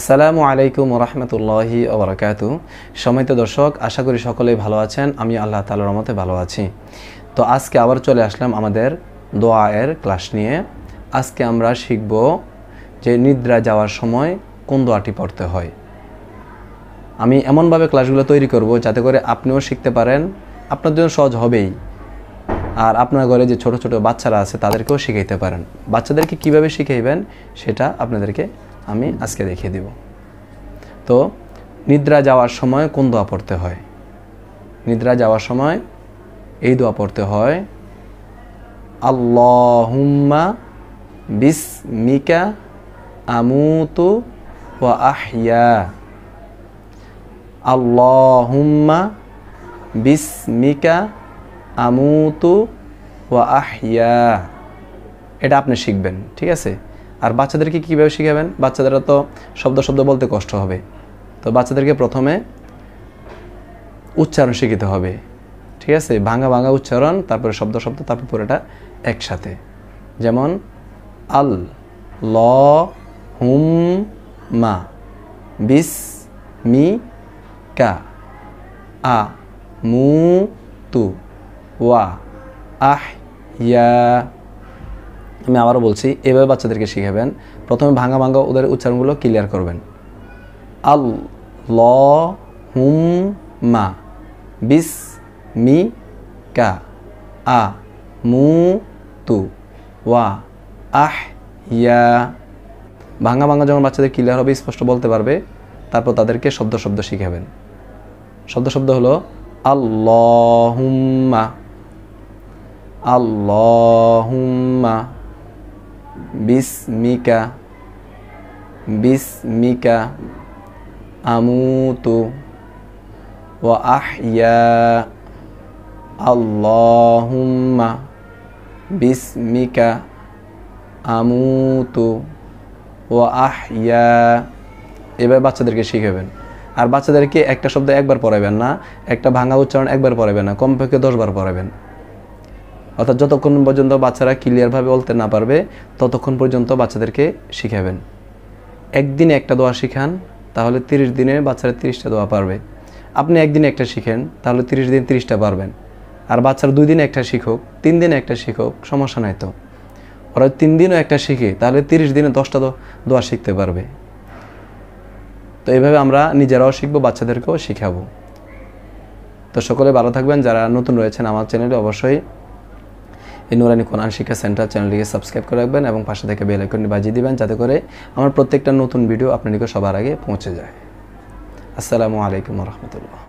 আসসালামু আলাইকুম রহমতুল্লাহি ওবরাকাত সময়ত দর্শক আশা করি সকলেই ভালো আছেন আমি আল্লাহ তালার মতে ভালো আছি তো আজকে আবার চলে আসলাম আমাদের দোয়া এর ক্লাস নিয়ে আজকে আমরা শিখব যে নিদ্রা যাওয়ার সময় কোন দোয়াটি পড়তে হয় আমি এমনভাবে ক্লাসগুলো তৈরি করব যাতে করে আপনিও শিখতে পারেন আপনার জন্য সহজ হবেই আর আপনার ঘরে যে ছোট ছোট বাচ্চারা আছে তাদেরকেও শিখাইতে পারেন বাচ্চাদেরকে কিভাবে শিখাইবেন সেটা আপনাদেরকে আমি আজকে দেখিয়ে দিব তো নিদ্রা যাওয়ার সময় কোন দোয়া পড়তে হয় নিদ্রা যাওয়ার সময় এই দোয়া পড়তে হয় আল্লাহুম্মা বিসমিকা আমুতু ওয়া আহিয়া আল্লাহুম্মা বিসমিকা আমুতু ওয়া আহিয়া এটা আপনি শিখবেন ঠিক আছে আর বাচ্চাদেরকে কীভাবে শিখাবেন বাচ্চাদেরা তো শব্দ শব্দ বলতে কষ্ট হবে তো বাচ্চাদেরকে প্রথমে উচ্চারণ শিখিতে হবে ঠিক আছে ভাঙা ভাঙা উচ্চারণ তারপরে শব্দ শব্দ তারপর পুরোটা একসাথে যেমন আল ল হুম মা বিস মি কা আ মু তু ওয়া আহ ইয়া আমি আবারও বলছি এভাবে বাচ্চাদেরকে শিখাবেন প্রথমে ভাঙা ভাঙা ওদের উচ্চারণগুলো ক্লিয়ার করবেন আল ল হুম মা বিস মি কা আ মু তু ওয়া আহ ইয়া ভাঙা ভাঙা যখন বাচ্চাদের ক্লিয়ার হবে স্পষ্ট বলতে পারবে তারপর তাদেরকে শব্দ শব্দ শিখাবেন শব্দ শব্দ হলো আল্লাহুম্মা আল্লাহুম বিসমিকা বিসমিকা আমুতু ওয়া আহইয়া আল্লাহুম্মা বিসমিকা আমুতু ওয়া আহইয়া এবার বাচ্চাদেরকে শিখাবেন আর বাচ্চাদেরকে একটা শব্দ একবার পড়াবেন না একটা ভাঙা উচ্চারণ একবার পড়াবেন না কমপক্ষে দশবার পড়াবেন অর্থাৎ যতক্ষণ পর্যন্ত বাচ্চারা ক্লিয়ারভাবে বলতে না পারবে ততক্ষণ পর্যন্ত বাচ্চাদেরকে শিখাবেন একদিনে একটা দোয়া শিখান তাহলে তিরিশ দিনে বাচ্চারা তিরিশটা দোয়া পারবে আপনি একদিনে একটা শিখেন তাহলে তিরিশ দিন তিরিশটা পারবেন আর বাচ্চারা দুই দিনে একটা শিখুক তিন দিনে একটা শিখুক সমস্যা নাই তো ওরা তিন দিনও একটা শিখে তাহলে তিরিশ দিনে দশটা দোয়া শিখতে পারবে তো এইভাবে আমরা নিজেরাও শিখবো বাচ্চাদেরকেও শিখাবো তো সকলে ভালো থাকবেন যারা নতুন রয়েছেন আমার চ্যানেলে অবশ্যই এই নুরানি কোরআন শিক্ষা সেন্টার চ্যানেলটিকে সাবস্ক্রাইব করে রাখবেন এবং পাশে থেকে বেল আইকনটি বাজিয়ে দিবেন যাতে করে আমার প্রত্যেকটা নতুন ভিডিও আপনাদেরকে সবার আগে পৌঁছে যায় আসসালামু আলাইকুম রহমতুল্লাহ